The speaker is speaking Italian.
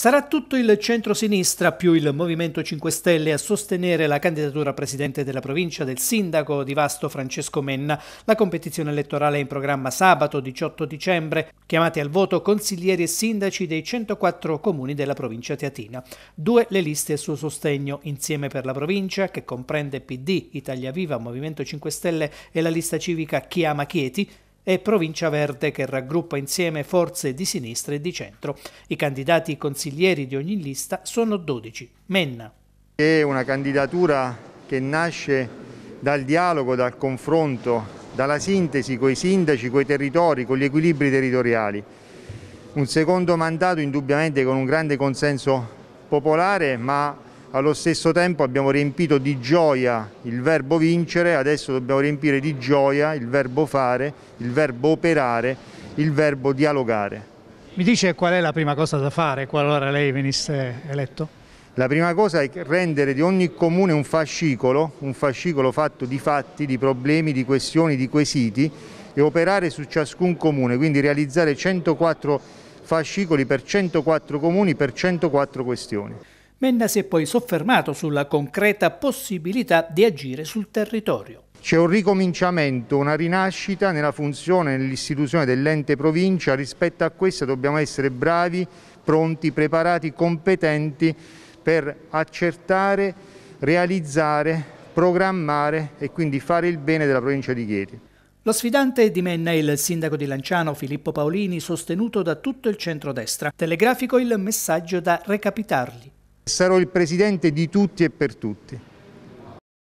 Sarà tutto il centro-sinistra più il Movimento 5 Stelle a sostenere la candidatura a presidente della provincia del sindaco di Vasto Francesco Menna. La competizione elettorale è in programma sabato 18 dicembre, chiamati al voto consiglieri e sindaci dei 104 comuni della provincia teatina. Due le liste a suo sostegno, insieme per la provincia, che comprende PD, Italia Viva, Movimento 5 Stelle e la lista civica Chiama Chieti, e Provincia Verde che raggruppa insieme forze di sinistra e di centro. I candidati consiglieri di ogni lista sono 12. Menna. È una candidatura che nasce dal dialogo, dal confronto, dalla sintesi con i sindaci, con i territori, con gli equilibri territoriali. Un secondo mandato indubbiamente con un grande consenso popolare ma allo stesso tempo abbiamo riempito di gioia il verbo vincere, adesso dobbiamo riempire di gioia il verbo fare, il verbo operare, il verbo dialogare. Mi dice qual è la prima cosa da fare qualora lei venisse eletto? La prima cosa è rendere di ogni comune un fascicolo, un fascicolo fatto di fatti, di problemi, di questioni, di quesiti e operare su ciascun comune, quindi realizzare 104 fascicoli per 104 comuni, per 104 questioni. Menna si è poi soffermato sulla concreta possibilità di agire sul territorio. C'è un ricominciamento, una rinascita nella funzione, nell'istituzione dell'ente provincia, rispetto a questa dobbiamo essere bravi, pronti, preparati, competenti per accertare, realizzare, programmare e quindi fare il bene della provincia di Chieti. Lo sfidante di Menna è il sindaco di Lanciano Filippo Paolini, sostenuto da tutto il centrodestra. Telegrafico il messaggio da recapitarli. Sarò il presidente di tutti e per tutti.